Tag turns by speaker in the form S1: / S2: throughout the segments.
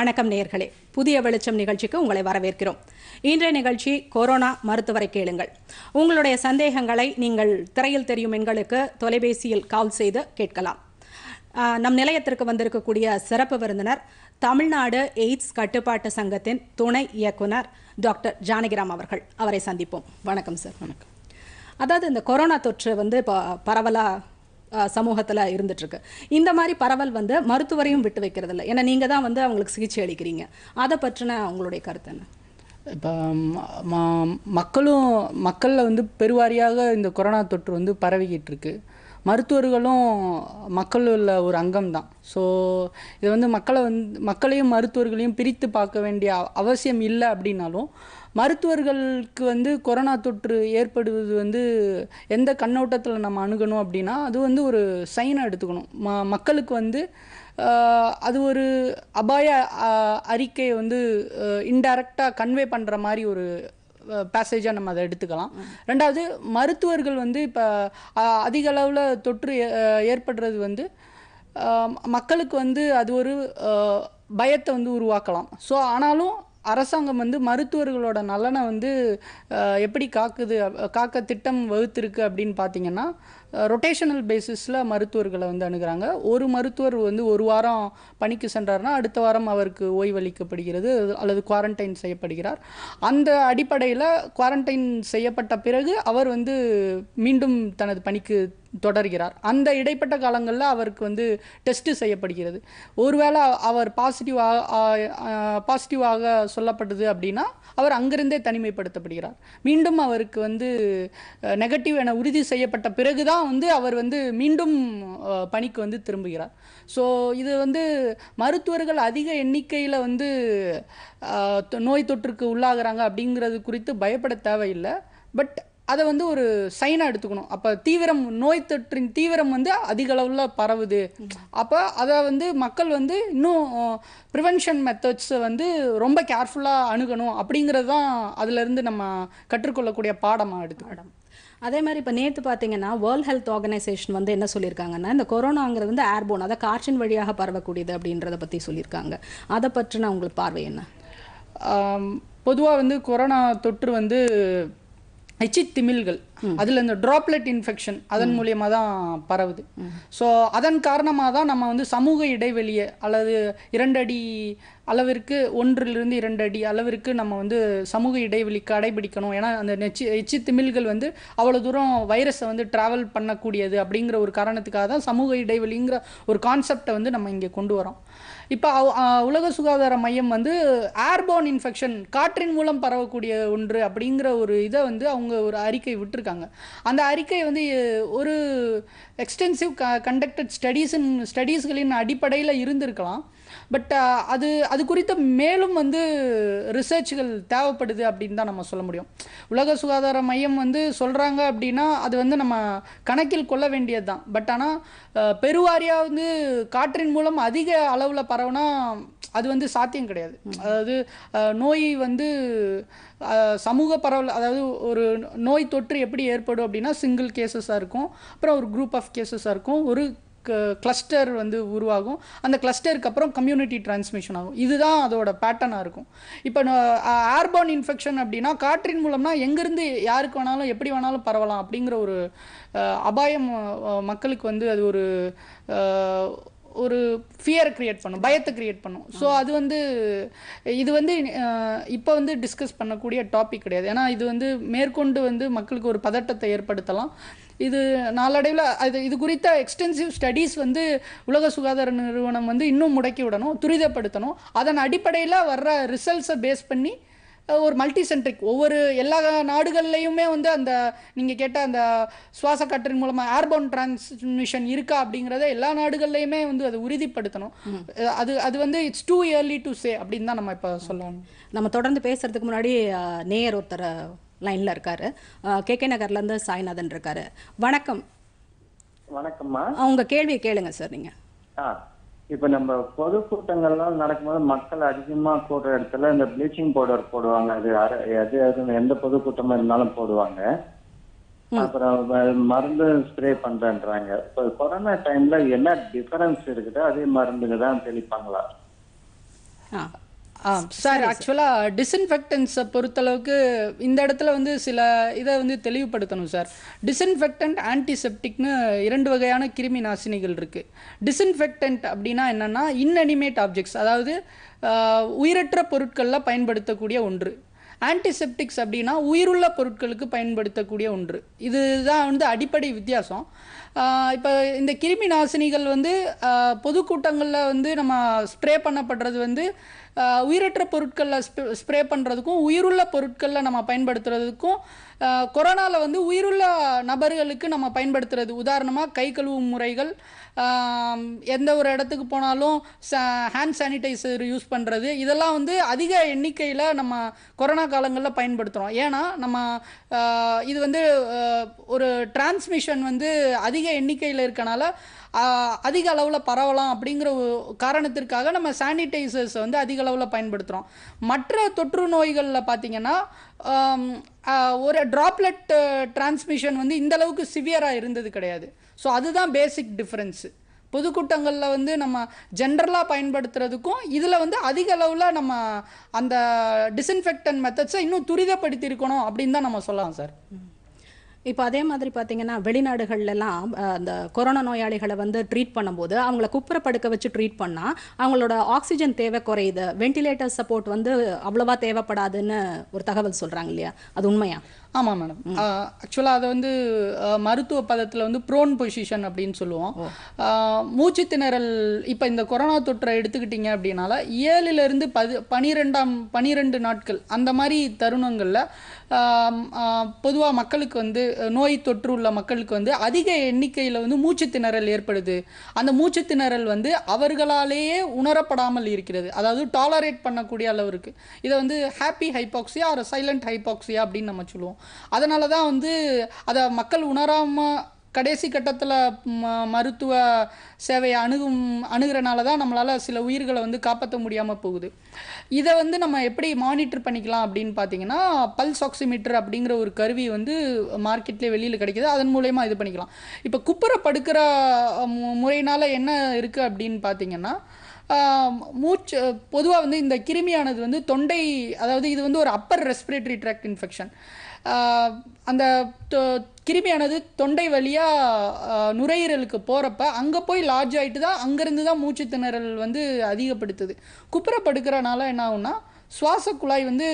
S1: வணக்கம் நேர்களே புதிய வெளிச்சம் நிகழ்ச்சிக்கு உங்களை வரவேற்கிறோம் இன்றைய நிகழ்ச்சி கொரோனா மருத்துவரை கேளுங்கள் உங்களுடைய சந்தேகங்களை நீங்கள் திரையில் தெரியும் எண்களுக்கு தொலைபேசியில் கால் செய்து கேட்கலாம் நம் நிலையத்திற்கு வந்திருக்கக்கூடிய சிறப்பு விருந்தினர் தமிழ்நாடு எய்ட்ஸ் கட்டுப்பாட்டு சங்கத்தின் துணை இயக்குனர் டாக்டர் ஜானகிராம் அவர்கள் அவரை சந்திப்போம் வணக்கம் சார் வணக்கம் அதாவது இந்த கொரோனா தொற்று வந்து இப்போ பரவலாக சமூகத்தில் இருந்துட்டுருக்கு இந்த மாதிரி பரவல் வந்து மருத்துவரையும் விட்டு வைக்கிறதில்ல ஏன்னா நீங்கள் தான் வந்து அவங்களுக்கு சிகிச்சை அளிக்கிறீங்க அதை பற்றின அவங்களுடைய கருத்து என்ன
S2: இப்போ மக்களும் மக்களில் வந்து பெருவாரியாக இந்த கொரோனா தொற்று வந்து பரவிக்கிட்டு இருக்கு மருத்துவர்களும் மக்கள் உள்ள ஒரு அங்கம் தான் ஸோ இது வந்து மக்களை வந்து மக்களையும் மருத்துவர்களையும் பிரித்து பார்க்க வேண்டிய அவசியம் இல்லை அப்படின்னாலும் மருத்துவர்களுக்கு வந்து கொரோனா தொற்று ஏற்படுவது வந்து எந்த கண்ணோட்டத்தில் நம்ம அணுகணும் அப்படின்னா அது வந்து ஒரு சைனாக எடுத்துக்கணும் ம மக்களுக்கு வந்து அது ஒரு அபாய அறிக்கையை வந்து இன்டைரக்டாக கன்வே பண்ணுற மாதிரி ஒரு பேசேஜாக நம்ம அதை எடுத்துக்கலாம் ரெண்டாவது மருத்துவர்கள் வந்து இப்போ அதிக அளவில் தொற்று ஏற்படுறது வந்து மக்களுக்கு வந்து அது ஒரு பயத்தை வந்து உருவாக்கலாம் ஸோ ஆனாலும் அரசாங்கம் வந்து மருத்துவர்களோட நலனை வந்து எப்படி காக்குது காக்க திட்டம் வகுத்திருக்கு அப்படின்னு பார்த்தீங்கன்னா ரொட்டேஷனல் பேசிஸில் மருத்துவர்களை வந்து அணுகிறாங்க ஒரு மருத்துவர் வந்து ஒரு வாரம் பணிக்கு சென்றார்னா அடுத்த வாரம் அவருக்கு ஓய்வளிக்கப்படுகிறது அல்லது குவாரண்டைன் செய்யப்படுகிறார் அந்த அடிப்படையில் குவாரண்டைன் செய்யப்பட்ட பிறகு அவர் வந்து மீண்டும் தனது பணிக்கு தொடர்கிறார் அந்த இடைப்பட்ட காலங்களில் அவருக்கு வந்து டெஸ்ட்டு செய்யப்படுகிறது ஒருவேளை அவர் பாசிட்டிவாக பாசிட்டிவாக சொல்லப்பட்டது அப்படின்னா அவர் அங்கிருந்தே தனிமைப்படுத்தப்படுகிறார் மீண்டும் அவருக்கு வந்து நெகட்டிவ் என உறுதி செய்யப்பட்ட பிறகு தான் வந்து அவர் வந்து மீண்டும் பணிக்கு வந்து திரும்புகிறார் ஸோ இது வந்து மருத்துவர்கள் அதிக எண்ணிக்கையில் வந்து நோய் தொற்றுக்கு உள்ளாகிறாங்க அப்படிங்கிறது குறித்து பயப்பட தேவையில்லை பட் அதை வந்து ஒரு சைனாக எடுத்துக்கணும் அப்போ தீவிரம் நோய் தொற்றின் தீவிரம் வந்து அதிக அளவில் பரவுது அப்போ அதை வந்து மக்கள் வந்து இன்னும் ப்ரிவென்ஷன் மெத்தட்ஸை வந்து ரொம்ப கேர்ஃபுல்லாக அணுகணும் அப்படிங்கிறது தான் அதுலேருந்து நம்ம
S1: கற்றுக்கொள்ளக்கூடிய பாடமாக எடுத்துக்கிட்டோம் அதே மாதிரி இப்போ நேற்று பார்த்தீங்கன்னா வேர்ல்ட் ஹெல்த் ஆர்கனைசேஷன் வந்து என்ன சொல்லியிருக்காங்கன்னா இந்த கொரோனாங்கிறது வந்து ஏர்போன் அதை காற்றின் வழியாக பரவக்கூடியது அப்படின்றத பற்றி சொல்லியிருக்காங்க அதை பற்றின உங்களுக்கு பார்வை என்ன பொதுவாக வந்து கொரோனா தொற்று வந்து
S2: எச்சி திமில்கள் அதில் இந்த ட்ராப்லெட் இன்ஃபெக்ஷன் அதன் மூலியமாக தான் பரவுது ஸோ அதன் காரணமாக தான் நம்ம வந்து சமூக இடைவெளியை அல்லது இரண்டடி அளவிற்கு ஒன்றிலிருந்து இரண்டு அடி அளவிற்கு நம்ம வந்து சமூக இடைவெளி கடைபிடிக்கணும் ஏன்னா அந்த நெச்சி எச்சி திமில்கள் வந்து அவ்வளோ தூரம் வைரஸை வந்து ட்ராவல் பண்ணக்கூடியது அப்படிங்கிற ஒரு காரணத்துக்காக தான் சமூக இடைவெளிங்கிற ஒரு கான்செப்டை வந்து நம்ம இங்கே கொண்டு வரோம் இப்போ உலக சுகாதார மையம் வந்து ஏர்போன் இன்ஃபெக்ஷன் காற்றின் மூலம் பரவக்கூடிய ஒன்று அப்படிங்கிற ஒரு இதை வந்து அவங்க ஒரு அறிக்கை விட்டுருக்காங்க அந்த அறிக்கை வந்து ஒரு எக்ஸ்டென்சிவ் க கண்டக்டட் ஸ்டடீஸின் ஸ்டடீஸ்களின் அடிப்படையில் இருந்திருக்கலாம் பட் uh, அது அது குறித்த மேலும் வந்து ரிசர்ச்சுகள் தேவைப்படுது அப்படின்னு தான் நம்ம சொல்ல முடியும் உலக சுகாதார மையம் வந்து சொல்கிறாங்க அப்படின்னா அது வந்து நம்ம கணக்கில் கொள்ள வேண்டியது தான் பட் ஆனால் பெருவாரியாக வந்து காற்றின் மூலம் அதிக அளவில் பரவுனா அது வந்து சாத்தியம் கிடையாது அதாவது நோய் வந்து சமூக பரவல் அதாவது ஒரு நோய் தொற்று எப்படி ஏற்படும் அப்படின்னா சிங்கிள் கேசஸாக இருக்கும் அப்புறம் ஒரு குரூப் ஆஃப் கேசஸாக இருக்கும் ஒரு கிளஸ்டர் வந்து உருவாகும் அந்த கிளஸ்டருக்கு அப்புறம் கம்யூனிட்டி டிரான்ஸ்மிஷன் ஆகும் இதுதான் அதோட பேட்டர்னாக இருக்கும் இப்போ ஏர்போன் இன்ஃபெக்ஷன் அப்படின்னா காற்றின் மூலம்னா எங்கேருந்து யாருக்கு வேணாலும் எப்படி வேணாலும் பரவலாம் அப்படிங்கிற ஒரு அபாயம் மக்களுக்கு வந்து அது ஒரு ஒரு ஃபியர் க்ரியேட் பண்ணும் பயத்தை க்ரியேட் பண்ணும் ஸோ அது வந்து இது வந்து இப்போ வந்து டிஸ்கஸ் பண்ணக்கூடிய டாபிக் கிடையாது ஏன்னா இது வந்து மேற்கொண்டு வந்து மக்களுக்கு ஒரு பதட்டத்தை ஏற்படுத்தலாம் இது நாளடைவில் அது இது குறித்த எக்ஸ்டென்சிவ் ஸ்டடீஸ் வந்து உலக சுகாதார நிறுவனம் வந்து இன்னும் முடக்கி விடணும் துரிதப்படுத்தணும் அதன் அடிப்படையில் வர்ற ரிசல்ட்ஸை பேஸ் பண்ணி ஒரு மல்டி சென்ட்ரிக் ஒவ்வொரு எல்லா நாடுகள்லையுமே வந்து அந்த நீங்கள் கேட்ட அந்த சுவாச காற்றின் மூலமாக ஏர்போன் டிரான்ஸ்மிஷன் இருக்கா அப்படிங்கிறத எல்லா நாடுகள்லையுமே வந்து அதை உறுதிப்படுத்தணும் அது அது வந்து it's too
S1: early to say அப்படின்னு தான் நம்ம இப்போ சொல்லணும் நம்ம தொடர்ந்து பேசுகிறதுக்கு முன்னாடி நேயர் ஒருத்தர் லைனில் இருக்காரு கே கே நகர்லேருந்து சாய்நாதன் இருக்காரு வணக்கம்
S2: வணக்கம்மா உங்கள்
S1: கேள்வியை கேளுங்க சார் நீங்கள்
S2: ஆ இப்ப நம்ம பொது நடக்கும்போது
S1: மக்கள் அதிகமா கூடுற இடத்துல இந்த ப்ளீச்சிங் பவுடர் போடுவாங்க அது எது அது எந்த பொது கூட்டமா இருந்தாலும் போடுவாங்க அப்புறம் மருந்து ஸ்ப்ரே பண்றேன்றாங்க
S2: இப்போ கொரோனா டைம்ல என்ன டிஃபரன்ஸ் இருக்குதோ அதே மருந்துங்க தான் தெளிப்பாங்களா ஆ சார் ஆக்சுவலாக டிஸ்இன்ஃபெக்டன்ஸை பொறுத்தளவுக்கு இந்த இடத்துல வந்து சில இதை வந்து தெளிவுபடுத்தணும் சார் டிஸ்இன்ஃபெக்டன்ட் ஆன்டிசெப்டிக்னு இரண்டு வகையான கிருமி நாசினிகள் இருக்குது டிஸ்இன்ஃபெக்டன்ட் அப்படின்னா என்னென்னா இன்அனிமேட் ஆப்ஜெக்ட்ஸ் அதாவது உயிரற்ற பொருட்களில் பயன்படுத்தக்கூடிய ஒன்று ஆன்டிசெப்டிக்ஸ் அப்படின்னா உயிருள்ள பொருட்களுக்கு பயன்படுத்தக்கூடிய ஒன்று இதுதான் வந்து அடிப்படை வித்தியாசம் இப்போ இந்த கிருமி நாசினிகள் வந்து பொதுக்கூட்டங்களில் வந்து நம்ம ஸ்ப்ரே பண்ணப்படுறது வந்து உயிரற்ற பொருட்களில் ஸ்ப்ரே பண்ணுறதுக்கும் உயிருள்ள பொருட்களில் நம்ம பயன்படுத்துறதுக்கும் கொரோனாவில் வந்து உயிருள்ள நபர்களுக்கு நம்ம பயன்படுத்துறது உதாரணமாக கை கழுவும் முறைகள் எந்த ஒரு இடத்துக்கு போனாலும் ச ஹேண்ட் சானிடைசர் யூஸ் பண்ணுறது இதெல்லாம் வந்து அதிக எண்ணிக்கையில் நம்ம கொரோனா காலங்களில் பயன்படுத்துகிறோம் ஏன்னா நம்ம இது வந்து ஒரு டிரான்ஸ்மிஷன் வந்து அதிக அதிக எண்ணிக்கையில் இருக்கனால அதிக அளவில் பரவலாம் அப்படிங்கிற காரணத்திற்காக நம்ம சானிடைசர்ஸ் வந்து அதிக அளவில் பயன்படுத்துகிறோம் மற்ற தொற்று நோய்களில் பார்த்திங்கன்னா ஒரு ட்ராப்லெட் டிரான்ஸ்மிஷன் வந்து இந்தளவுக்கு சிவியராக இருந்தது கிடையாது ஸோ அதுதான் பேசிக் டிஃப்ரென்ஸு பொதுக்கூட்டங்களில் வந்து நம்ம ஜென்ரலாக பயன்படுத்துறதுக்கும் இதில் வந்து அதிக அளவில் நம்ம அந்த டிஸ்இன்ஃபெக்டன் மெத்தட்ஸை இன்னும் துரிதப்படுத்தி இருக்கணும் அப்படின்னு
S1: தான் நம்ம சொல்லலாம் சார் இப்போ அதே மாதிரி பார்த்தீங்கன்னா வெளிநாடுகள்லாம் அந்த கொரோனா நோயாளிகளை வந்து ட்ரீட் பண்ணும்போது அவங்கள படுக்க வச்சு ட்ரீட் பண்ணால் அவங்களோட ஆக்சிஜன் தேவை குறையுது வென்டிலேட்டர் சப்போர்ட் வந்து அவ்வளோவா தேவைப்படாதுன்னு ஒரு தகவல் சொல்கிறாங்க இல்லையா அது உண்மையா ஆமாம் மேடம் ஆக்சுவலாக அதை வந்து
S2: மருத்துவ பதத்தில் வந்து ப்ரோன் பொசிஷன் அப்படின்னு சொல்லுவோம் மூச்சு திணறல் இப்போ இந்த கொரோனா தொற்றை எடுத்துக்கிட்டிங்க அப்படின்னால ஏழுலேருந்து பது பனிரெண்டாம் பனிரெண்டு நாட்கள் அந்த மாதிரி தருணங்களில் பொதுவாக மக்களுக்கு வந்து நோய் தொற்று உள்ள மக்களுக்கு வந்து அதிக எண்ணிக்கையில் வந்து மூச்சு திணறல் ஏற்படுது அந்த மூச்சு திணறல் வந்து அவர்களாலேயே உணரப்படாமல் இருக்கிறது அதாவது டாலரேட் பண்ணக்கூடிய அளவுக்கு இதை வந்து ஹாப்பி ஹைபாக்சியா ஒரு சைலண்ட் ஹைபாக்சியா அப்படின்னு நம்ம சொல்லுவோம் அதனால தான் வந்து அதை மக்கள் உணராமல் கடைசி கட்டத்தில் மருத்துவ சேவையை அணுகும் அணுகிறனால தான் நம்மளால் சில உயிர்களை வந்து காப்பாற்ற முடியாமல் போகுது இதை வந்து நம்ம எப்படி மானிட்டர் பண்ணிக்கலாம் அப்படின்னு பார்த்தீங்கன்னா பல்ஸ் ஆக்சிமீட்டர் அப்படிங்கிற ஒரு கருவி வந்து மார்க்கெட்லேயே வெளியில் கிடைக்கிது அதன் மூலயமா இது பண்ணிக்கலாம் இப்போ குப்புற படுக்கிற முறையினால் என்ன இருக்குது அப்படின்னு பார்த்தீங்கன்னா மூச்சு பொதுவாக வந்து இந்த கிருமியானது வந்து தொண்டை அதாவது இது வந்து ஒரு அப்பர் ரெஸ்பிரேட்டரி ட்ராக்ட் இன்ஃபெக்ஷன் அந்த கிருமியானது தொண்டை வழியாக நுரையீரலுக்கு போகிறப்ப அங்கே போய் லாட்ஜ் ஆகிட்டு தான் அங்கேருந்து தான் மூச்சு திணறல் வந்து அதிகப்படுத்துது குப்புற படுக்கிறனால என்ன ஆகுனா சுவாச குழாய் வந்து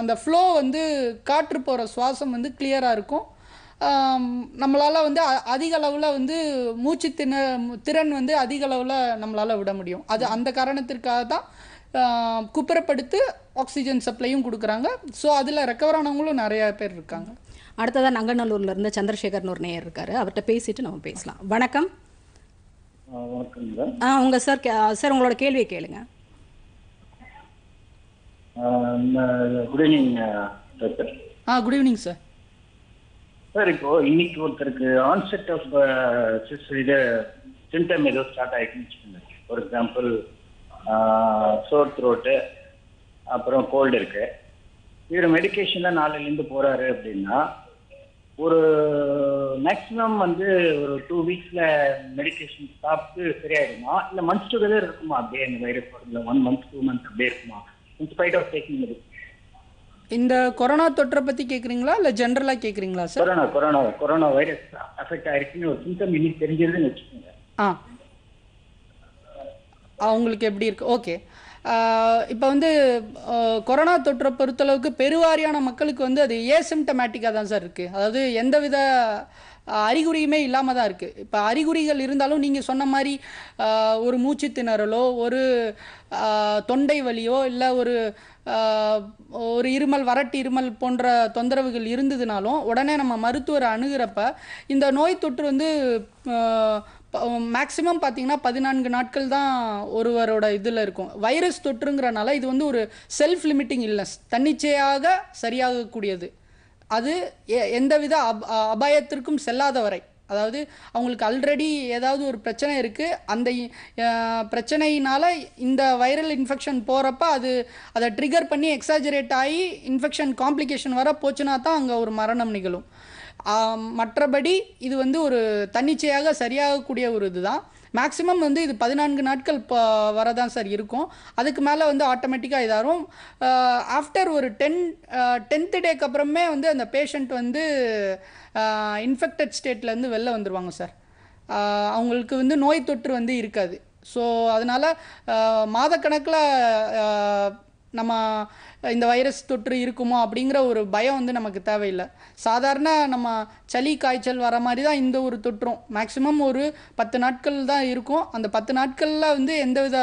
S2: அந்த ஃப்ளோ வந்து காற்று போகிற சுவாசம் வந்து கிளியராக இருக்கும் நம்மளால் வந்து அதிக அளவில் வந்து மூச்சு திண திறன் வந்து அதிக அளவில் நம்மளால் விட முடியும் அது அந்த காரணத்திற்காக
S1: தான் குப்புறப்படுத்து ஆக்சிஜன் சப்ளையும் கொடுக்குறாங்க ஸோ அதில் ரெக்கவர் ஆனவங்களும் நிறையா பேர் இருக்காங்க அடுத்ததாக நங்கநல்லூரில் இருந்து சந்திரசேகர்னு ஒரு நேயர் இருக்காரு அவர்கிட்ட பேசிட்டு நம்ம பேசலாம் வணக்கம் ஆ உங்கள் சார் சார் உங்களோட கேள்வியை கேளுங்க good evening doctor ah
S2: good evening sir sir இப்போ இன்னைக்கு ஒருத்தருக்கு ஆன்செட் ஆஃப் இது சிம்டம் ஏதோ ஸ்டார்ட் ஆகிடுச்சுன்னு ஃபார் எக்ஸாம்பிள் சோர் த்ரோட்டு அப்புறம் கோல்டு இருக்கு இவர் மெடிக்கேஷனில் நாளையிலேருந்து போகிறாரு அப்படின்னா ஒரு மேக்ஸிமம் வந்து ஒரு டூ வீக்ஸில் மெடிக்கேஷன் சாப்பிட்டு சரியாயிடுமா இல்லை மந்த்ஸ் டுகெதர் இருக்குமா அப்படியே இந்த virus one month two month அப்படியே இருக்குமா இன்ஸ்பைட் ஆஃப் டேக்கிங் இந்த கொரோனா தொற்றை பத்தி கேக்குறீங்களா இல்ல ஜென்ரலா கேக்குறீங்களா sir corona corona corona virus affect ஆயிருக்குன்னு ஒரு சிம்டம் இன்னைக்கு தெரிஞ்சதுன்னு வச்சுக்கோங்க ஆ உங்களுக்கு எப்படி இருக்கு ஓகே இப்போ வந்து கொரோனா தொற்றை பொறுத்தளவுக்கு பெருவாரியான மக்களுக்கு வந்து அது ஏசிம்டமேட்டிக்காக தான் சார் இருக்குது அதாவது எந்தவித அறிகுறியுமே இல்லாமல் தான் இருக்குது இப்போ அறிகுறிகள் இருந்தாலும் நீங்கள் சொன்ன மாதிரி ஒரு மூச்சு திணறலோ ஒரு தொண்டை வலியோ இல்லை ஒரு ஒரு இருமல் வறட்டு இருமல் போன்ற தொந்தரவுகள் இருந்ததுனாலும் உடனே நம்ம மருத்துவரை அணுகிறப்ப இந்த நோய் தொற்று வந்து மேக்ஸிமம் பார்த்தீங்கன்னா பதினான்கு நாட்கள் தான் ஒருவரோட இதில் இருக்கும் வைரஸ் தொற்றுங்கிறனால இது வந்து ஒரு செல்ஃப் லிமிட்டிங் இல்லஸ் தன்னிச்சையாக சரியாகக்கூடியது அது எந்தவித அப் அபாயத்திற்கும் செல்லாத வரை அதாவது அவங்களுக்கு ஆல்ரெடி ஏதாவது ஒரு பிரச்சனை இருக்குது அந்த பிரச்சனையினால் இந்த வைரல் இன்ஃபெக்ஷன் போகிறப்ப அது அதை ட்ரிகர் பண்ணி எக்ஸாஜரேட் ஆகி இன்ஃபெக்ஷன் காம்ப்ளிகேஷன் வர போச்சுன்னா தான் அங்கே ஒரு மரணம் நிகழும் மற்றபடி இது வந்து ஒரு தன்னிச்சையாக சரியாகக்கூடிய ஒரு இதுதான் மேக்ஸிமம் வந்து இது பதினான்கு நாட்கள் இப்போ வரதான் சார் இருக்கும் அதுக்கு மேலே வந்து ஆட்டோமேட்டிக்காக இதாகும் ஆஃப்டர் ஒரு டென் டென்த்து டேக்கு அப்புறமே வந்து அந்த பேஷண்ட் வந்து இன்ஃபெக்டட் ஸ்டேட்லேருந்து வெளில வந்துடுவாங்க சார் அவங்களுக்கு வந்து நோய் தொற்று வந்து இருக்காது ஸோ அதனால் மாதக்கணக்கில் நம்ம இந்த வைரஸ் தொற்று இருக்குமோ அப்படிங்கிற ஒரு பயம் வந்து நமக்கு தேவையில்லை சாதாரண நம்ம சளி காய்ச்சல் வர மாதிரி தான் இந்த ஒரு தொற்றும் மேக்ஸிமம் ஒரு பத்து நாட்கள் தான் இருக்கும் அந்த பத்து நாட்களில் வந்து எந்தவித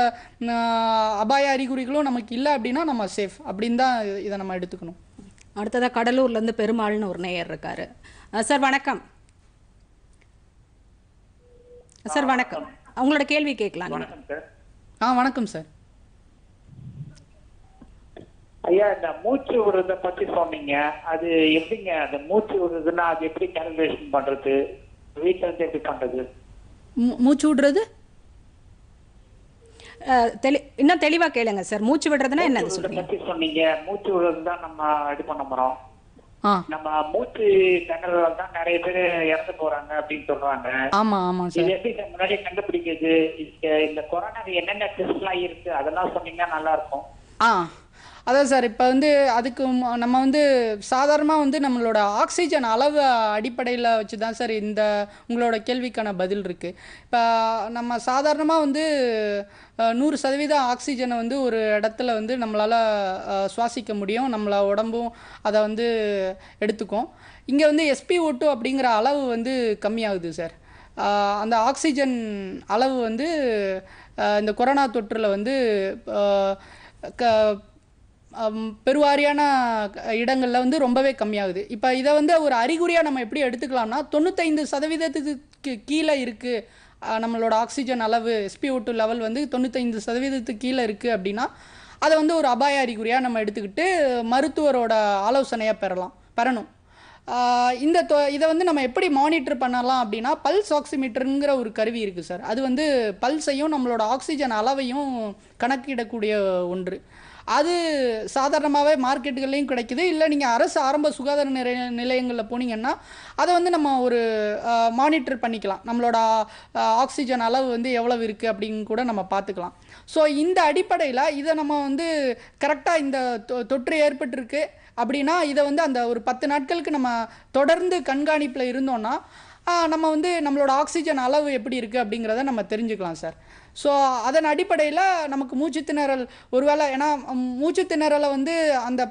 S2: அபாய
S1: அறிகுறிகளும் நமக்கு இல்லை அப்படின்னா நம்ம சேஃப் அப்படின்னு தான் இதை நம்ம எடுத்துக்கணும் அடுத்ததாக கடலூர்லேருந்து பெருமாள்னு ஒரு நேயர் இருக்கார் சார் வணக்கம் சார் வணக்கம் அவங்களோட கேள்வி கேட்கலாம் ஆ வணக்கம் சார்
S2: ஐயா இந்த மூச்சு விடுறத பத்தி சொன்னீங்க அது எப்படிங்க அந்த மூச்சு விடுறதுன்னா அது எப்படி கேல்குலேஷன் பண்றது வீட்டுல இருந்து எப்படி பண்றது
S1: மூச்சு விடுறது தெளி இன்னும் தெளிவா கேளுங்க சார் மூச்சு விடுறதுன்னா என்ன பத்தி சொன்னீங்க மூச்சு விடுறது தான் நம்ம இது பண்ண போறோம் நம்ம மூச்சு திணறல தான் நிறைய பேர் இறந்து போறாங்க அப்படின்னு சொல்றாங்க ஆமா ஆமா சார் இது
S2: எப்படி முன்னாடி கண்டுபிடிக்கிறது இந்த கொரோனா என்னென்ன டெஸ்ட் எல்லாம் இருக்கு அதெல்லாம் சொன்னீங்கன்னா நல்லா இருக்கும் ஆ அதான் சார் இப்போ வந்து அதுக்கு நம்ம வந்து சாதாரணமாக வந்து நம்மளோட ஆக்சிஜன் அளவு அடிப்படையில் வச்சு தான் சார் இந்த உங்களோட கேள்விக்கான பதில் இருக்குது இப்போ நம்ம சாதாரணமாக வந்து நூறு சதவீதம் ஆக்சிஜனை வந்து ஒரு இடத்துல வந்து நம்மளால் சுவாசிக்க முடியும் நம்மள உடம்பும் அதை வந்து எடுத்துக்கும் இங்கே வந்து எஸ்பி ஓட்டு அப்படிங்கிற அளவு வந்து கம்மியாகுது சார் அந்த ஆக்சிஜன் அளவு வந்து இந்த கொரோனா தொற்றில் வந்து க பெருவாரியான இடங்களில் வந்து ரொம்பவே கம்மியாகுது இப்போ இதை வந்து ஒரு அறிகுறியாக நம்ம எப்படி எடுத்துக்கலாம்னா தொண்ணூத்தைந்து சதவீதத்துக்கு கீழே இருக்குது நம்மளோட ஆக்சிஜன் அளவு எஸ்பிஓ டூ லெவல் வந்து தொண்ணூத்தைந்து சதவீதத்துக்கு கீழே இருக்குது அப்படின்னா அதை வந்து ஒரு அபாய அறிகுறியாக நம்ம எடுத்துக்கிட்டு மருத்துவரோட ஆலோசனையாக பெறலாம் பெறணும் இந்த தொ இதை வந்து நம்ம எப்படி மானிட்டர் பண்ணலாம் அப்படின்னா பல்ஸ் ஆக்சிமீட்டருங்கிற ஒரு கருவி இருக்குது சார் அது வந்து பல்ஸையும் நம்மளோட ஆக்சிஜன் அளவையும் கணக்கிடக்கூடிய ஒன்று அது சாதாரணமாகவே மார்க்கெட்டுகள்லேயும் கிடைக்கிது இல்லை நீங்கள் அரசு ஆரம்ப சுகாதார நிலைய நிலையங்களில் போனீங்கன்னா அதை வந்து நம்ம ஒரு மானிட்டர் பண்ணிக்கலாம் நம்மளோட ஆக்சிஜன் அளவு வந்து எவ்வளவு இருக்குது அப்படின்னு கூட நம்ம பார்த்துக்கலாம் ஸோ இந்த அடிப்படையில் இதை நம்ம வந்து கரெக்டாக இந்த தொற்று ஏற்பட்டிருக்கு அப்படின்னா இதை வந்து அந்த ஒரு பத்து நாட்களுக்கு நம்ம தொடர்ந்து கண்காணிப்பில் இருந்தோன்னா நம்ம வந்து நம்மளோட ஆக்சிஜன் அளவு எப்படி இருக்குது அப்படிங்கிறத நம்ம தெரிஞ்சுக்கலாம் சார் ஸோ அதன் அடிப்படையில் நமக்கு மூச்சு திணறல் ஒருவேளை ஏன்னா மூச்சு திணறலை வந்து அந்த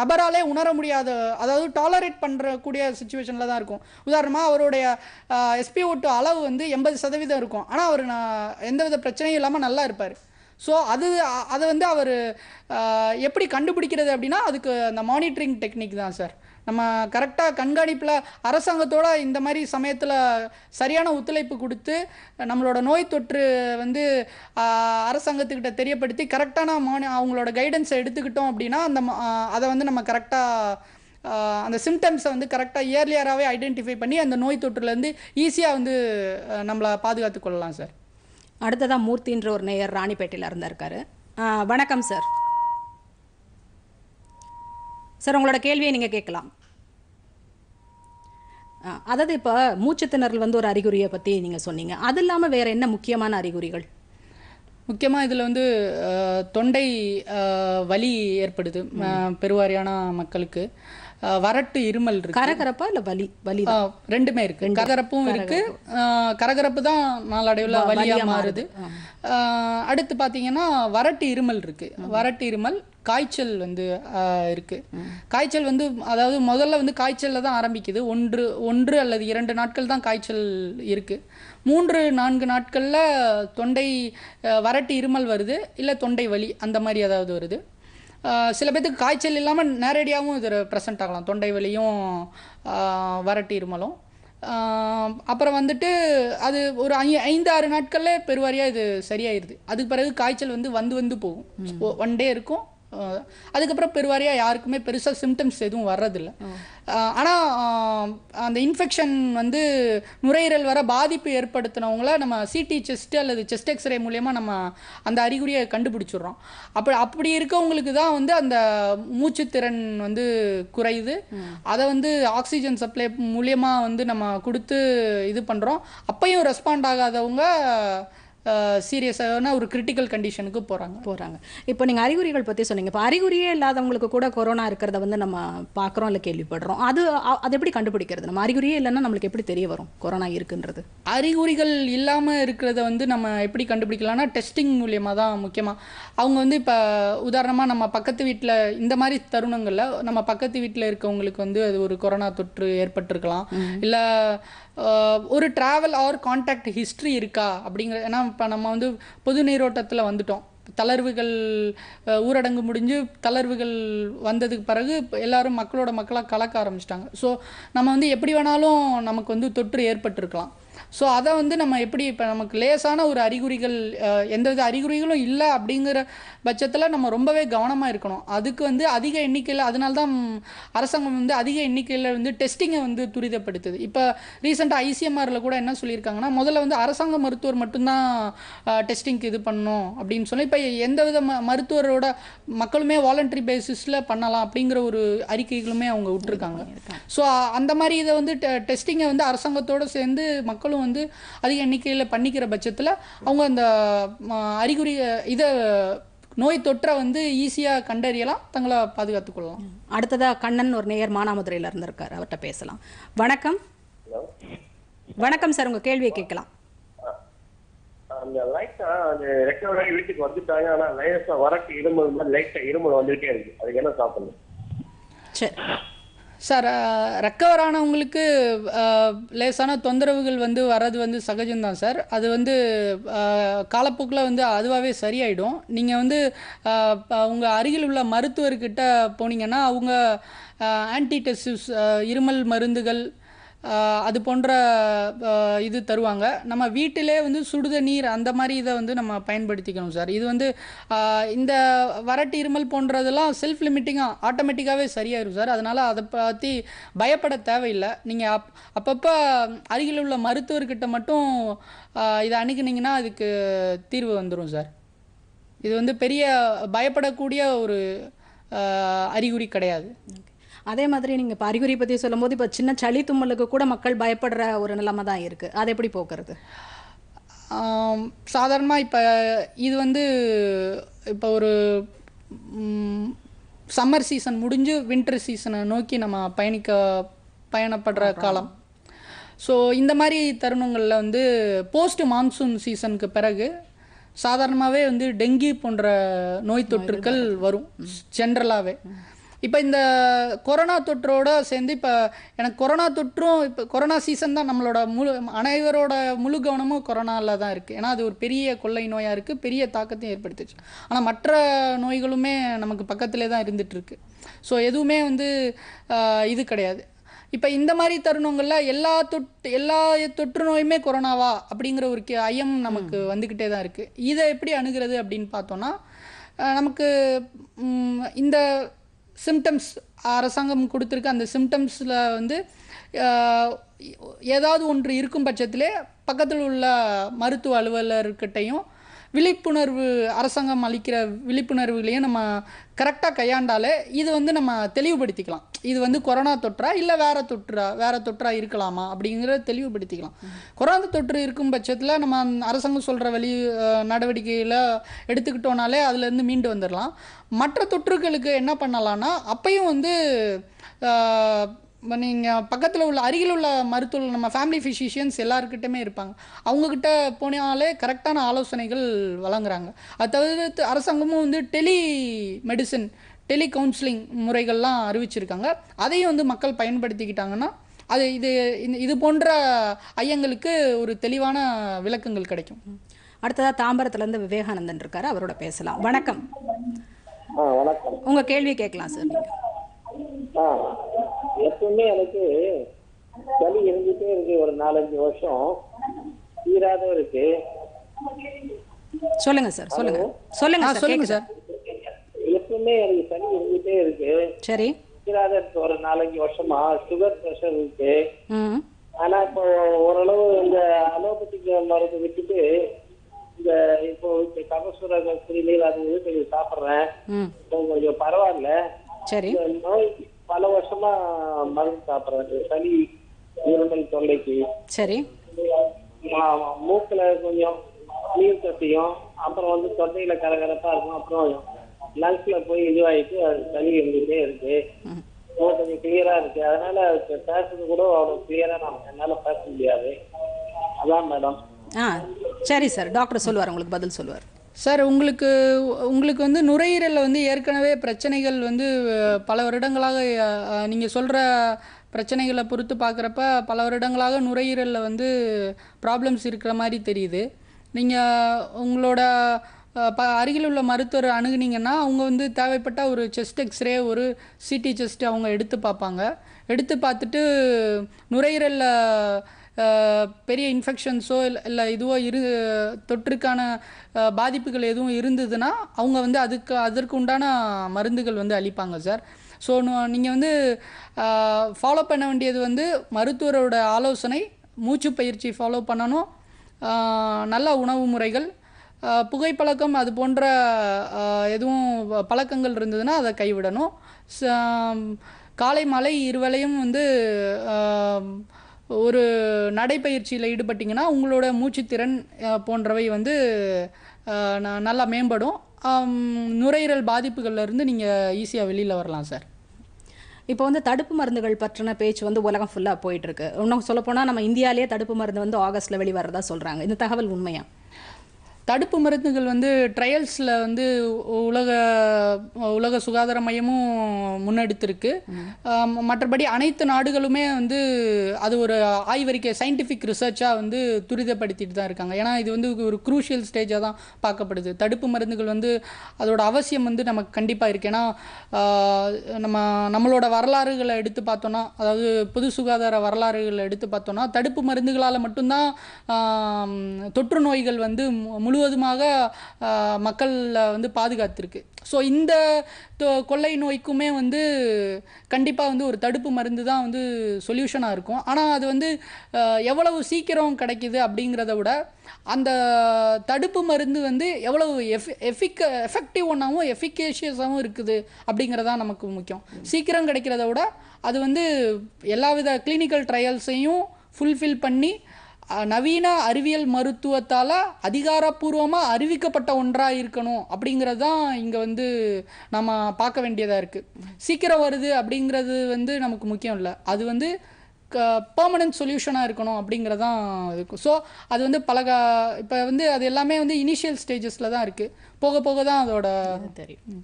S2: நபராலே உணர முடியாத அதாவது டாலரேட் பண்ணுறக்கூடிய சுச்சுவேஷனில் தான் இருக்கும் உதாரணமாக அவருடைய எஸ்பி ஓட்டு அளவு வந்து எண்பது சதவீதம் இருக்கும் ஆனால் அவர் நான் எந்தவித பிரச்சனையும் இல்லாமல் நல்லா இருப்பார் ஸோ அது அதை வந்து அவர் எப்படி கண்டுபிடிக்கிறது அப்படின்னா அதுக்கு அந்த மானிட்டரிங் டெக்னிக் தான் சார் நம்ம கரெக்டாக கண்காணிப்பில் அரசாங்கத்தோடு இந்த மாதிரி சமயத்தில் சரியான ஒத்துழைப்பு கொடுத்து நம்மளோட நோய் தொற்று வந்து அரசாங்கத்துக்கிட்ட தெரியப்படுத்தி கரெக்டான மானி அவங்களோட கைடன்ஸை எடுத்துக்கிட்டோம் அப்படின்னா அந்த அதை வந்து நம்ம கரெக்டாக அந்த சிம்டம்ஸை வந்து கரெக்டாக இயர்லியராகவே ஐடென்டிஃபை பண்ணி அந்த நோய் தொற்றுலேருந்து ஈஸியாக வந்து நம்மளை
S1: பாதுகாத்து கொள்ளலாம் சார் அடுத்ததான் மூர்த்தின்ற ஒரு நேயர் ராணிப்பேட்டையில் இருந்திருக்காரு வணக்கம் சார் சார் உங்களோட கேள்வியை நீங்கள் கேட்கலாம் அதாவது இப்போ மூச்சு திணறல் வந்து ஒரு அறிகுறியை பற்றி நீங்கள் சொன்னீங்க அது இல்லாமல் வேறு என்ன முக்கியமான அறிகுறிகள் முக்கியமாக இதில் வந்து தொண்டை
S2: வலி ஏற்படுது பெருவாரியான மக்களுக்கு வரட்டு இருமல் இருக்கு கரகரப்பா
S1: இல்லை வலி வலி
S2: ரெண்டுமே இருக்கு கரகரப்பும் இருக்கு கரகரப்பு தான் நாளடைவில் வலியாக மாறுது அடுத்து பார்த்தீங்கன்னா வரட்டு இருமல் இருக்கு வரட்டு இருமல் காய்ச்சல் வந்து இருக்குது காய்ச்சல் வந்து அதாவது முதல்ல வந்து காய்ச்சலில் தான் ஆரம்பிக்குது ஒன்று ஒன்று அல்லது இரண்டு நாட்கள் தான் காய்ச்சல் இருக்குது மூன்று நான்கு நாட்களில் தொண்டை வரட்டு இருமல் வருது இல்லை தொண்டை வலி அந்த மாதிரி ஏதாவது வருது சில பேர்த்துக்கு காய்ச்சல் இல்லாமல் நேரடியாகவும் இது ப்ரெசென்ட் ஆகலாம் தொண்டை வலியும் வரட்டு இருமலும் அப்புறம் வந்துட்டு அது ஒரு ஐ ஐந்து ஆறு நாட்களில் பெருவாரியாக இது சரியாயிருது அதுக்கு பிறகு காய்ச்சல் வந்து வந்து வந்து போகும் ஒன் டே இருக்கும் அதுக்கப்புறம் பெருவாரியாக யாருக்குமே பெருசாக சிம்டம்ஸ் எதுவும் வர்றதில்ல ஆனால் அந்த இன்ஃபெக்ஷன் வந்து நுரையீரல் வர பாதிப்பு ஏற்படுத்தினவங்கள நம்ம சிடி செஸ்ட் அல்லது செஸ்ட் எக்ஸ்ரே மூலயமா நம்ம அந்த அறிகுறியை கண்டுபிடிச்சிடுறோம் அப்படி அப்படி இருக்கவங்களுக்கு தான் வந்து அந்த மூச்சுத்திறன் வந்து குறையுது அதை வந்து ஆக்சிஜன் சப்ளை மூலயமா வந்து நம்ம கொடுத்து இது பண்ணுறோம் அப்பையும் ரெஸ்பாண்ட்
S1: ஆகாதவங்க சீரியஸான ஒரு கிரிட்டிக்கல் கண்டிஷனுக்கு போகிறாங்க போகிறாங்க இப்போ நீங்கள் அறிகுறிகள் பற்றி சொன்னீங்க இப்போ அறிகுறியே இல்லாதவங்களுக்கு கூட கொரோனா இருக்கிறத வந்து நம்ம பார்க்குறோம் இல்லை கேள்விப்படுறோம் அது அது எப்படி கண்டுபிடிக்கிறது நம்ம அறிகுறியே இல்லைன்னா நம்மளுக்கு எப்படி தெரிய வரும் கொரோனா இருக்குன்றது அறிகுறிகள்
S2: இல்லாமல் இருக்கிறத வந்து நம்ம எப்படி கண்டுபிடிக்கலாம்னா டெஸ்டிங் மூலியமாக தான் முக்கியமாக அவங்க வந்து இப்போ உதாரணமாக நம்ம பக்கத்து வீட்டில் இந்த மாதிரி தருணங்களில் நம்ம பக்கத்து வீட்டில் இருக்கவங்களுக்கு வந்து அது ஒரு கொரோனா தொற்று ஏற்பட்டிருக்கலாம் இல்லை ஒரு ட்ராவல் ஆர் காண்டாக்ட் ஹிஸ்ட்ரி இருக்கா அப்படிங்கிற ஏன்னா இப்போ நம்ம வந்து பொது நீரோட்டத்தில் வந்துட்டோம் தளர்வுகள் ஊரடங்கு முடிஞ்சு தளர்வுகள் வந்ததுக்கு பிறகு எல்லோரும் மக்களோட மக்களாக கலக்க ஆரம்பிச்சிட்டாங்க ஸோ நம்ம வந்து எப்படி வேணாலும் நமக்கு வந்து தொற்று ஏற்பட்டிருக்கலாம் ஸோ அதை வந்து நம்ம எப்படி இப்போ நமக்கு லேசான ஒரு அறிகுறிகள் எந்த வித அறிகுறிகளும் இல்லை அப்படிங்கிற பட்சத்தில் நம்ம ரொம்பவே கவனமாக இருக்கணும் அதுக்கு வந்து அதிக எண்ணிக்கையில் அதனால்தான் அரசாங்கம் வந்து அதிக எண்ணிக்கையில் வந்து டெஸ்டிங்கை வந்து துரிதப்படுத்துது இப்போ ரீசெண்டாக ஐசிஎம்ஆரில் கூட என்ன சொல்லியிருக்காங்கன்னா முதல்ல வந்து அரசாங்க மருத்துவர் மட்டும்தான் டெஸ்டிங்க்கு இது பண்ணணும் அப்படின்னு சொல்லி இப்போ எந்த வித ம மருத்துவரோட மக்களுமே வாலண்டரி பேசிஸில் பண்ணலாம் அப்படிங்கிற ஒரு அறிக்கைகளுமே அவங்க விட்டுருக்காங்க ஸோ அந்த மாதிரி இதை வந்து டெஸ்டிங்கை வந்து அரசாங்கத்தோடு சேர்ந்து மக்களும் வந்து அதிக எண்ணிக்கையில் பண்ணிக்கிற பட்சத்தில் அவங்க அந்த அறிகுறி இதை நோய் தொற்றை
S1: வந்து ஈஸியாக கண்டறியலாம் தங்களை பாதுகாத்துக்கொள்ளலாம் அடுத்ததாக கண்ணன் ஒரு நேயர் மானாமதுரையில் இருந்திருக்கார் அவர்கிட்ட பேசலாம் வணக்கம் வணக்கம் சார் உங்கள் கேள்வியை கேட்கலாம் அந்த லைட்டா அது ரெக்கவர் ஆகி வீட்டுக்கு வந்துட்டாங்க ஆனா லைட்டா வரட்டு இருமல்
S2: மாதிரி லைட்டா இருமல் இருக்கு அதுக்கு என்ன சாப்பிடணும் சரி சார் ரெக்கவர் ஆனவங்களுக்கு லேசான தொந்தரவுகள் வந்து வர்றது வந்து சகஜம்தான் சார் அது வந்து காலப்போக்கில் வந்து அதுவாகவே சரியாயிடும் நீங்கள் வந்து உங்கள் அருகில் உள்ள மருத்துவர்கிட்ட போனீங்கன்னா அவங்க ஆன்டிடெஸ்டிவ்ஸ் இருமல் மருந்துகள் அது போன்ற இது தருவாங்க நம்ம வீட்டிலே வந்து சுடுத நீர் அந்த மாதிரி இதை வந்து நம்ம பயன்படுத்திக்கணும் சார் இது வந்து இந்த வறட்டு இருமல் போன்றதெல்லாம் செல்ஃப் லிமிட்டிங்காக ஆட்டோமேட்டிக்காகவே சரியாயிடும் சார் அதனால் அதை பற்றி பயப்பட தேவையில்லை நீங்கள் அப் அப்பப்போ அருகில் உள்ள மருத்துவர்கிட்ட மட்டும் இதை அணுகுனிங்கன்னா அதுக்கு தீர்வு வந்துடும் சார் இது வந்து பெரிய
S1: பயப்படக்கூடிய ஒரு அறிகுறி கிடையாது அதே மாதிரி நீங்கள் இப்போ அறிகுறி பற்றி சொல்லும்போது இப்போ சின்ன சளி தும்மலுக்கு கூட மக்கள் பயப்படுற ஒரு நிலைமை தான் இருக்குது அதை எப்படி போக்குறது
S2: சாதாரணமாக இப்போ இது வந்து இப்போ ஒரு சம்மர் சீசன் முடிஞ்சு வின்டர் சீசனை நோக்கி நம்ம பயணிக்க பயணப்படுற காலம் ஸோ இந்த மாதிரி தருணங்களில் வந்து போஸ்ட் மான்சூன் சீசனுக்கு பிறகு சாதாரணமாகவே வந்து டெங்கி போன்ற நோய் தொற்றுக்கள் வரும் ஜென்ரலாகவே இப்போ இந்த கொரோனா தொற்றோட சேர்ந்து இப்போ எனக்கு கொரோனா தொற்றும் இப்போ கொரோனா சீசன் தான் நம்மளோட முழு அனைவரோட முழு கவனமும் கொரோனாவில் தான் இருக்குது ஏன்னா அது ஒரு பெரிய கொள்ளை நோயாக இருக்குது பெரிய தாக்கத்தையும் ஏற்படுத்துச்சு ஆனால் மற்ற நோய்களுமே நமக்கு பக்கத்திலே தான் இருந்துகிட்ருக்கு ஸோ எதுவுமே வந்து இது கிடையாது இப்போ இந்த மாதிரி தருணங்களில் எல்லா தொற்று எல்லா தொற்று நோயுமே கொரோனாவா அப்படிங்கிற ஒரு ஐயம் நமக்கு வந்துக்கிட்டே தான் இருக்குது இதை எப்படி அணுகிறது அப்படின்னு பார்த்தோன்னா நமக்கு இந்த சிம்டம்ஸ் அரசாங்கம் கொடுத்துருக்க அந்த சிம்டம்ஸில் வந்து ஏதாவது ஒன்று இருக்கும் பட்சத்திலே பக்கத்தில் உள்ள மருத்துவ அலுவலர்கிட்டையும் விழிப்புணர்வு அரசாங்கம் அளிக்கிற விழிப்புணர்வுகளையும் நம்ம கரெக்டாக கையாண்டாலே இது வந்து நம்ம தெளிவுபடுத்திக்கலாம் இது வந்து கொரோனா தொற்றா இல்லை வேறு தொற்றா வேறு தொற்றா இருக்கலாமா அப்படிங்கிறத தெளிவுபடுத்திக்கலாம் கொரோனா தொற்று இருக்கும் பட்சத்தில் நம்ம அரசாங்கம் சொல்கிற வழி நடவடிக்கையில் எடுத்துக்கிட்டோனாலே அதுலேருந்து மீண்டு வந்துடலாம் மற்ற தொற்றுகளுக்கு என்ன பண்ணலான்னா அப்பையும் வந்து நீங்கள் பக்கத்தில் உள்ள அருகில் உள்ள மருத்துவர்கள் நம்ம ஃபேமிலி ஃபிசிஷியன்ஸ் எல்லாருக்கிட்டமே இருப்பாங்க அவங்கக்கிட்ட போனாலே கரெக்டான ஆலோசனைகள் வழங்குறாங்க அது தவிர்த்து அரசாங்கமும் வந்து டெலி மெடிசன் டெலி கவுன்சிலிங் முறைகள்லாம் அறிவிச்சிருக்காங்க அதையும் வந்து மக்கள் பயன்படுத்திக்கிட்டாங்கன்னா அது இது இது போன்ற ஐயங்களுக்கு ஒரு தெளிவான
S1: விளக்கங்கள் கிடைக்கும் அடுத்ததாக தாம்பரத்துலேருந்து விவேகானந்தன் இருக்கார் அவரோட பேசலாம் வணக்கம் உங்கள் கேள்வி கேட்கலாம் சார் எப்பவுமே
S2: எனக்கு சளி இருந்துட்டே இருக்கு ஒரு நாலஞ்சு வருஷம் தீராத
S1: இருக்கு சொல்லுங்க சார் சொல்லுங்க சொல்லுங்க சார் சொல்லுங்க சார் எப்பவுமே எனக்கு சளி இருந்துட்டே இருக்கு சரி தீராத இருக்கு ஒரு நாலஞ்சு வருஷமா சுகர் பிரஷர் இருக்கு ஆனா இப்போ ஓரளவு இந்த அலோபதிக் மருந்து விட்டுட்டு இந்த இப்போ கபசுர குடிநீர் அது கொஞ்சம் சாப்பிடுறேன் கொஞ்சம் பரவாயில்ல சரி நோய் பல வருஷமா மருந்து சாப்பிடுறது சளி இருமல் தொல்லைக்கு சரி மூக்குல
S2: கொஞ்சம் நீர் கட்டியும் அப்புறம் வந்து தொண்டையில கரகரப்பா இருக்கும் அப்புறம் லங்ஸ்ல போய் இதுவாயிட்டு சளி இருந்துட்டே இருக்கு கொஞ்சம் கிளியரா இருக்கு அதனால பேசுறது கூட அவ்வளோ கிளியரா நம்ம என்னால பேச முடியாது அதான் மேடம்
S1: ஆ சரி சார் டாக்டர் சொல்லுவார் உங்களுக்கு பதில் சொல்லுவார் சார் உங்களுக்கு உங்களுக்கு வந்து நுரையீரலில்
S2: வந்து ஏற்கனவே பிரச்சனைகள் வந்து பல வருடங்களாக நீங்கள் சொல்கிற பிரச்சனைகளை பொறுத்து பார்க்குறப்ப பல வருடங்களாக நுரையீரலில் வந்து ப்ராப்ளம்ஸ் இருக்கிற மாதிரி தெரியுது நீங்கள் உங்களோட ப அருகில் உள்ள மருத்துவர் அணுகுனீங்கன்னா அவங்க வந்து தேவைப்பட்ட ஒரு செஸ்ட் எக்ஸ்ரே ஒரு சிடி செஸ்ட் அவங்க எடுத்து பார்ப்பாங்க எடுத்து பார்த்துட்டு நுரையீரலில் பெரிய இன்ஃபெக்ஷன்ஸோ இல்லை இல்லை இதுவோ இரு தொற்றுக்கான பாதிப்புகள் எதுவும் இருந்ததுன்னா அவங்க வந்து அதுக்கு அதற்கு உண்டான மருந்துகள் வந்து அளிப்பாங்க சார் ஸோ நீங்கள் வந்து ஃபாலோ பண்ண வேண்டியது வந்து மருத்துவரோட ஆலோசனை மூச்சு பயிற்சி ஃபாலோ பண்ணணும் நல்ல உணவு முறைகள் புகைப்பழக்கம் அது போன்ற எதுவும் பழக்கங்கள் இருந்ததுன்னா அதை கைவிடணும் காலை மாலை இருவலையும் வந்து ஒரு நடைப்பயிற்சியில் ஈடுபட்டிங்கன்னா உங்களோட மூச்சுத்திறன் போன்றவை வந்து நல்லா மேம்படும் நுரையீரல்
S1: பாதிப்புகள்லேருந்து நீங்கள் ஈஸியாக வெளியில் வரலாம் சார் இப்போ வந்து தடுப்பு மருந்துகள் பற்றின பேச்சு வந்து உலகம் ஃபுல்லாக போயிட்டுருக்கு இன்னும் சொல்லப்போனால் நம்ம இந்தியாவிலேயே தடுப்பு மருந்து வந்து ஆகஸ்ட்டில் வெளிவரதா சொல்கிறாங்க இந்த தகவல் உண்மையாக
S2: தடுப்பு மருந்துகள் வந்து ட்ரையல்ஸில் வந்து உலக உலக சுகாதார மையமும் முன்னெடுத்திருக்கு மற்றபடி அனைத்து நாடுகளுமே வந்து அது ஒரு ஆய்வறிக்கை சயின்டிஃபிக் ரிசர்ச்சாக வந்து துரிதப்படுத்திட்டு தான் இருக்காங்க ஏன்னா இது வந்து ஒரு குரூஷியல் ஸ்டேஜாக தான் பார்க்கப்படுது தடுப்பு மருந்துகள் வந்து அதோட அவசியம் வந்து நமக்கு கண்டிப்பாக இருக்குது ஏன்னா நம்ம நம்மளோட வரலாறுகளை எடுத்து பார்த்தோன்னா அதாவது பொது சுகாதார வரலாறுகளை எடுத்து பார்த்தோன்னா தடுப்பு மருந்துகளால் மட்டும்தான் தொற்று நோய்கள் வந்து முழு முழுவதுமாக மக்கள் வந்து பாதுகாத்திருக்கு ஸோ இந்த கொள்ளை நோய்க்குமே வந்து கண்டிப்பாக வந்து ஒரு தடுப்பு மருந்து தான் வந்து சொல்யூஷனாக இருக்கும் ஆனால் அது வந்து எவ்வளவு சீக்கிரம் கிடைக்கிது அப்படிங்கிறத விட அந்த தடுப்பு மருந்து வந்து எவ்வளவு எஃப் எஃபிக்க எஃபெக்டிவ் ஒன்றாகவும் எஃபிகேஷியஸாகவும் இருக்குது அப்படிங்கிறதான் நமக்கு முக்கியம் சீக்கிரம் கிடைக்கிறத விட அது வந்து எல்லா வித கிளினிக்கல் ட்ரையல்ஸையும் ஃபுல்ஃபில் பண்ணி நவீன அறிவியல் மருத்துவத்தால் அதிகாரப்பூர்வமாக அறிவிக்கப்பட்ட ஒன்றாக இருக்கணும் அப்படிங்கிறது தான் இங்கே வந்து நம்ம பார்க்க வேண்டியதாக இருக்குது சீக்கிரம் வருது அப்படிங்கிறது வந்து நமக்கு முக்கியம் இல்லை அது வந்து க பர்மனன்ட் சொல்யூஷனாக இருக்கணும் அப்படிங்கிறதான் இருக்கும் ஸோ அது வந்து பழக
S1: இப்போ வந்து அது எல்லாமே வந்து இனிஷியல் ஸ்டேஜஸில் தான் இருக்குது போக போக தான் அதோட தெரியும்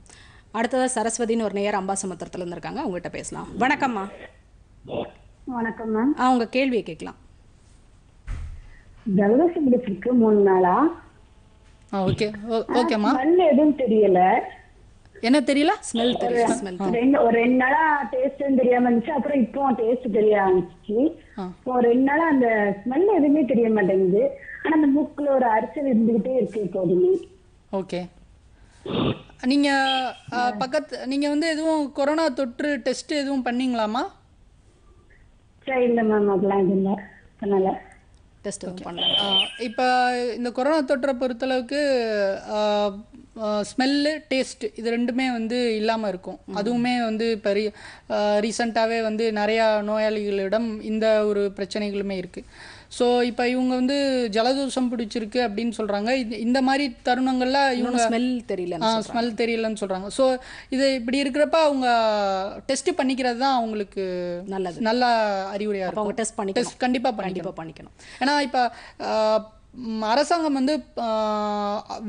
S1: அடுத்ததாக சரஸ்வதினு ஒரு நேயர் அம்பாசமுத்திரத்தில் இருந்திருக்காங்க அவங்ககிட்ட பேசலாம் வணக்கம்மா வணக்கம் மேம் அவங்க கேள்வியை கேட்கலாம் ஜலதோஷம் பிடிச்சிருக்கு மூணு நாளா ஓகே ஓகேம்மா ஸ்மெல் எதுவும் தெரியல
S2: என்ன தெரியல ஸ்மெல் தெரியல ரெண்டு ஒரு ரெண்டு நாளா
S1: டேஸ்ட் தெரியாம இருந்துச்சு அப்புறம் இப்போ டேஸ்ட் தெரிய ஆரம்பிச்சு இப்போ ரெண்டு நாளா அந்த ஸ்மெல் எதுவுமே தெரிய மாட்டேங்குது ஆனா அந்த மூக்குல ஒரு அரிசல் இருந்துகிட்டே இருக்கு இப்போதுமே ஓகே நீங்க
S2: பக்கத்து நீங்க வந்து எதுவும் கொரோனா தொற்று டெஸ்ட் எதுவும் பண்ணீங்களாமா சரி இல்லை மேம் அதெல்லாம் எதுவும் இல்லை பண்ணலை டெஸ்ட் பண்ணலாம் இப்போ இந்த கொரோனா தொற்றை பொறுத்தளவுக்கு ஸ்மெல்லு டேஸ்ட் இது ரெண்டுமே வந்து இல்லாமல் இருக்கும் அதுவுமே வந்து இப்போ ரீ ரீசண்டாகவே வந்து நிறையா நோயாளிகளிடம் இந்த ஒரு பிரச்சனைகளுமே இருக்குது ஸோ இப்போ இவங்க வந்து ஜலதோஷம் பிடிச்சிருக்கு அப்படின்னு சொல்கிறாங்க இந்த மாதிரி தருணங்களில் இவங்க ஸ்மெல் தெரியல ஸ்மெல் தெரியலன்னு சொல்கிறாங்க ஸோ இது இப்படி இருக்கிறப்ப அவங்க டெஸ்ட் பண்ணிக்கிறது தான் அவங்களுக்கு நல்லது நல்ல அறிவுரையாக இருக்கும் அவங்க டெஸ்ட் பண்ணி டெஸ்ட் கண்டிப்பாக கண்டிப்பாக பண்ணிக்கணும் ஏன்னா இப்போ அரசாங்கம் வந்து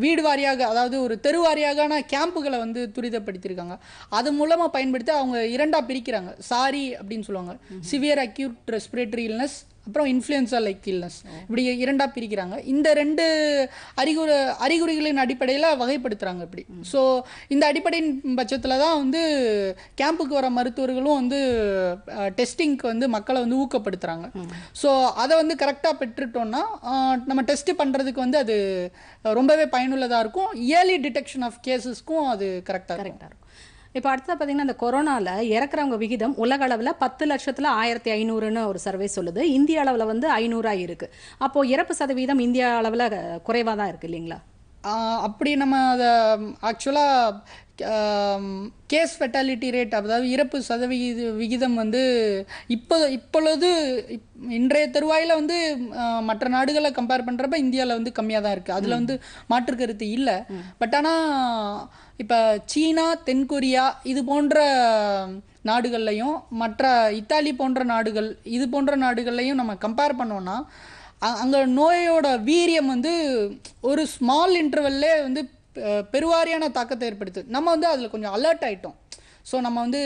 S2: வீடு வாரியாக அதாவது ஒரு தெரு வாரியாகான கேம்புகளை வந்து துரிதப்படுத்தியிருக்காங்க அது மூலமாக பயன்படுத்தி அவங்க இரண்டாக பிரிக்கிறாங்க சாரி அப்படின்னு சொல்லுவாங்க சிவியர் அக்யூட் ரெஸ்பிரேட்டரி இல்னஸ் அப்புறம் இன்ஃப்ளூயன்ஸா லைக் இல்னஸ் இப்படி இரண்டாக பிரிக்கிறாங்க இந்த ரெண்டு அறிகுறி அறிகுறிகளின் அடிப்படையில் வகைப்படுத்துகிறாங்க இப்படி ஸோ இந்த அடிப்படையின் பட்சத்தில் தான் வந்து கேம்புக்கு வர மருத்துவர்களும் வந்து டெஸ்டிங்க்கு வந்து மக்களை வந்து ஊக்கப்படுத்துகிறாங்க ஸோ அதை வந்து கரெக்டாக பெற்றுட்டோம்னா நம்ம டெஸ்ட் பண்ணுறதுக்கு
S1: வந்து அது ரொம்பவே பயனுள்ளதாக இருக்கும் இயர்லி டிடெக்ஷன் ஆஃப் கேஸஸ்க்கும் அது கரெக்டாக இருக்கும் இப்போ அடுத்தது பார்த்தீங்கன்னா இந்த கொரோனாவில் இறக்குறவங்க விகிதம் உலக அளவில் பத்து லட்சத்தில் ஆயிரத்தி ஐநூறுன்னு ஒரு சர்வே சொல்லுது இந்திய அளவில் வந்து ஐநூறாக இருக்குது அப்போது இறப்பு சதவீதம் இந்தியா அளவில் குறைவாக தான் இருக்குது இல்லைங்களா
S2: அப்படி நம்ம அதை ஆக்சுவலாக கேஸ் ஃபெட்டாலிட்டி ரேட் அதாவது இறப்பு சதவிகித விகிதம் வந்து இப்போ இப்பொழுது இன்றைய தருவாயில் வந்து மற்ற நாடுகளை கம்பேர் பண்ணுறப்ப இந்தியாவில் வந்து கம்மியாக தான் இருக்குது அதில் வந்து மாற்று கருத்து இல்லை பட் ஆனால் இப்போ சீனா தென்கொரியா இது போன்ற நாடுகள்லையும் மற்ற இத்தாலி போன்ற நாடுகள் இது போன்ற நாடுகள்லையும் நம்ம கம்பேர் பண்ணோன்னா அங்கே நோயோட வீரியம் வந்து ஒரு ஸ்மால் இன்டர்வல்ல வந்து பெருவாரியான தாக்கத்தை ஏற்படுத்துது நம்ம வந்து அதில் கொஞ்சம் அலர்ட் ஆகிட்டோம் ஸோ நம்ம வந்து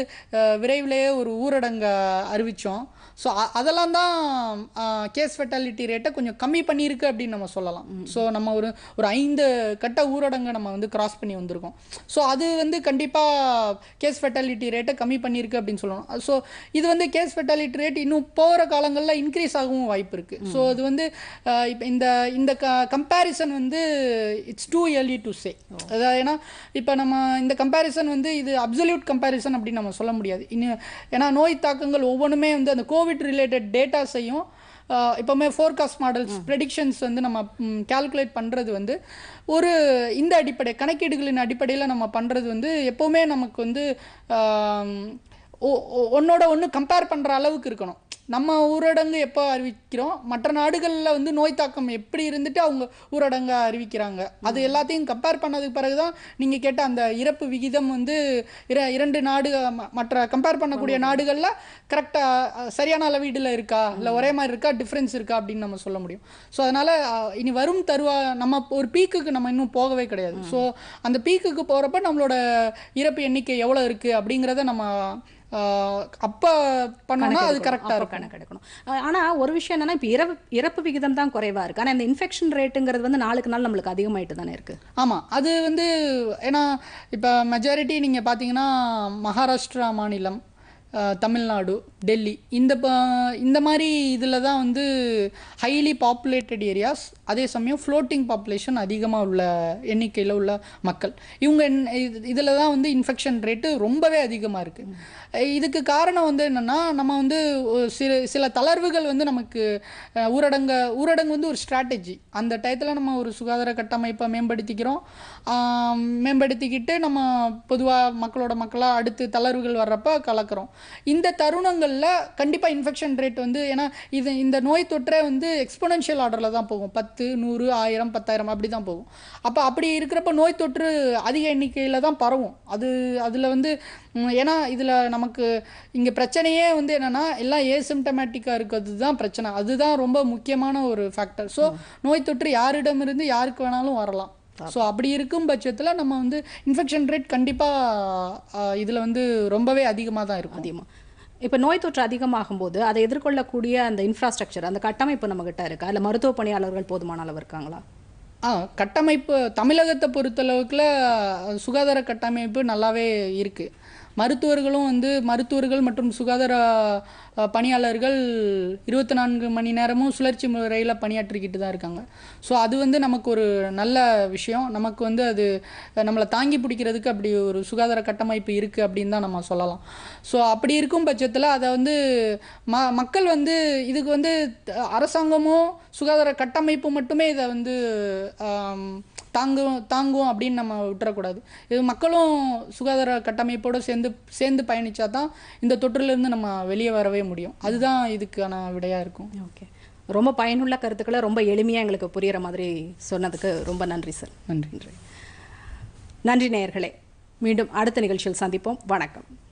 S2: விரைவிலேயே ஒரு ஊரடங்கை அறிவித்தோம் ஸோ அதெல்லாம் தான் கேஸ் ஃபெட்டாலிட்டி ரேட்டை கொஞ்சம் கம்மி பண்ணியிருக்கு அப்படின்னு நம்ம சொல்லலாம் ஸோ நம்ம ஒரு ஒரு ஐந்து கட்ட ஊரடங்கை நம்ம வந்து கிராஸ் பண்ணி வந்திருக்கோம் ஸோ அது வந்து கண்டிப்பாக கேஸ் ஃபெட்டாலிட்டி ரேட்டை கம்மி பண்ணியிருக்கு அப்படின்னு சொல்லணும் ஸோ இது வந்து கேஸ் ஃபெட்டாலிட்டி ரேட் இன்னும் போகிற காலங்களில் இன்க்ரீஸ் ஆகவும் வாய்ப்பு இருக்குது ஸோ அது வந்து இப்போ இந்த இந்த க கம்பேரிசன் வந்து it's too early to say அதாவது ஏன்னா இப்போ நம்ம இந்த கம்பேரிசன் வந்து இது அப்சல்யூட் கம்பேரிசன் அப்படின்னு நம்ம சொல்ல முடியாது இன்னும் ஏன்னா நோய் தாக்கங்கள் ஒவ்வொன்றுமே வந்து அந்த கோவிட் கோவிட் ரிலேட்டட் டேட்டாஸையும் இப்போமே ஃபோர்காஸ்ட் மாடல்ஸ் ப்ரெடிக்ஷன்ஸ் வந்து நம்ம கால்குலேட் பண்ணுறது வந்து ஒரு இந்த அடிப்படை கணக்கீடுகளின் அடிப்படையில் நம்ம பண்ணுறது வந்து எப்போவுமே நமக்கு வந்து ஒன்னோட ஒன்று கம்பேர் பண்ணுற அளவுக்கு இருக்கணும் நம்ம ஊரடங்கு எப்போ அறிவிக்கிறோம் மற்ற நாடுகளில் வந்து நோய் தாக்கம் எப்படி இருந்துட்டு அவங்க ஊரடங்கை அறிவிக்கிறாங்க அது எல்லாத்தையும் கம்பேர் பண்ணதுக்கு பிறகு தான் நீங்கள் கேட்ட அந்த இறப்பு விகிதம் வந்து இர இரண்டு நாடு மற்ற கம்பேர் பண்ணக்கூடிய நாடுகளில் கரெக்டாக சரியான அளவீடில் இருக்கா இல்லை ஒரே மாதிரி இருக்கா டிஃப்ரென்ஸ் இருக்கா அப்படின்னு நம்ம சொல்ல முடியும் ஸோ அதனால் இனி வரும் தருவா நம்ம ஒரு பீக்குக்கு நம்ம இன்னும் போகவே கிடையாது ஸோ அந்த பீக்குக்கு போகிறப்ப நம்மளோட
S1: இறப்பு எண்ணிக்கை எவ்வளோ இருக்குது அப்படிங்கிறத நம்ம அப்போ பண்ணோம்னா அது கரெக்டாக இருக்கும் எடுக்கணும் ஆனால் ஒரு விஷயம் என்னென்னா இப்போ இறப்பு இறப்பு விகிதம் தான் குறைவாக இருக்குது ஆனால் இந்த இன்ஃபெக்ஷன் ரேட்டுங்கிறது வந்து நாளுக்கு நாள் நம்மளுக்கு அதிகமாயிட்டு தானே இருக்குது ஆமாம் அது வந்து ஏன்னா இப்போ மெஜாரிட்டி
S2: நீங்கள் பார்த்தீங்கன்னா மகாராஷ்டிரா மாநிலம் தமிழ்நாடு டெல்லி இந்த இந்த மாதிரி இதில் தான் வந்து ஹைலி பாப்புலேட்டட் ஏரியாஸ் அதே சமயம் ஃப்ளோட்டிங் பாப்புலேஷன் அதிகமாக உள்ள எண்ணிக்கையில் உள்ள மக்கள் இவங்க இதில் தான் வந்து இன்ஃபெக்ஷன் ரேட்டு ரொம்பவே அதிகமாக இருக்குது இதுக்கு காரணம் வந்து என்னென்னா நம்ம வந்து சில சில தளர்வுகள் வந்து நமக்கு ஊரடங்க ஊரடங்கு வந்து ஒரு ஸ்ட்ராட்டஜி அந்த டயத்தில் நம்ம ஒரு சுகாதார கட்டமைப்பை மேம்படுத்திக்கிறோம் மேம்படுத்திக்கிட்டு நம்ம பொதுவாக மக்களோட மக்களாக அடுத்து தளர்வுகள் வர்றப்ப கலக்கிறோம் இந்த தருணங்களில் கண்டிப்பாக இன்ஃபெக்ஷன் ரேட் வந்து ஏன்னா இது இந்த நோய் தொற்றை வந்து எக்ஸ்போனன்ஷியல் ஆர்டரில் தான் போகும் பத்து நூறு ஆயிரம் பத்தாயிரம் அப்படி தான் போகும் அப்போ அப்படி இருக்கிறப்ப நோய் தொற்று அதிக எண்ணிக்கையில் தான் பரவும் அது அதில் வந்து ஏன்னா இதில் நம்ம நமக்கு இங்கே பிரச்சனையே வந்து என்னென்னா எல்லாம் ஏசிம்டமேட்டிக்காக இருக்கிறது தான் பிரச்சனை அதுதான் ரொம்ப முக்கியமான ஒரு ஃபேக்டர் ஸோ நோய் தொற்று யாரிடமிருந்து யாருக்கு வேணாலும் வரலாம் ஸோ அப்படி இருக்கும் பட்சத்தில் நம்ம வந்து இன்ஃபெக்ஷன் ரேட் கண்டிப்பாக
S1: இதில் வந்து ரொம்பவே அதிகமாக தான் இருக்கும் அதிகமாக இப்போ நோய் தொற்று அதிகமாகும் போது அதை எதிர்கொள்ளக்கூடிய அந்த இன்ஃப்ராஸ்ட்ரக்சர் அந்த கட்டமைப்பு நம்மக்கிட்ட இருக்கா இல்லை மருத்துவ பணியாளர்கள் போதுமான அளவு இருக்காங்களா ஆ கட்டமைப்பு
S2: தமிழகத்தை பொறுத்தளவுக்குல
S1: சுகாதார கட்டமைப்பு நல்லாவே
S2: இருக்குது மருத்துவர்களும் வந்து மருத்துவர்கள் மற்றும் சுகாதார பணியாளர்கள் இருபத்தி நான்கு மணி நேரமும் சுழற்சி முறையில் பணியாற்றிக்கிட்டு தான் இருக்காங்க ஸோ அது வந்து நமக்கு ஒரு நல்ல விஷயம் நமக்கு வந்து அது நம்மளை தாங்கி பிடிக்கிறதுக்கு அப்படி ஒரு சுகாதார கட்டமைப்பு இருக்குது அப்படின்னு தான் நம்ம சொல்லலாம் ஸோ அப்படி இருக்கும் பட்சத்தில் அதை வந்து ம மக்கள் வந்து இதுக்கு வந்து அரசாங்கமும் சுகாதார கட்டமைப்பு மட்டுமே இதை வந்து தாங்கும் தாங்கும் அப்படின்னு நம்ம விட்டுறக்கூடாது இது மக்களும் சுகாதார கட்டமைப்போடு சேர்ந்து சேர்ந்து பயணித்தா தான் இந்த தொற்றுலேருந்து நம்ம வெளியே வரவே முடியும் அதுதான்
S1: இதுக்கான விடையாக இருக்கும் ஓகே ரொம்ப பயனுள்ள கருத்துக்களை ரொம்ப எளிமையாக எங்களுக்கு புரிகிற மாதிரி சொன்னதுக்கு ரொம்ப நன்றி சார் நன்றி நன்றி நேயர்களே மீண்டும் அடுத்த நிகழ்ச்சியில் சந்திப்போம் வணக்கம்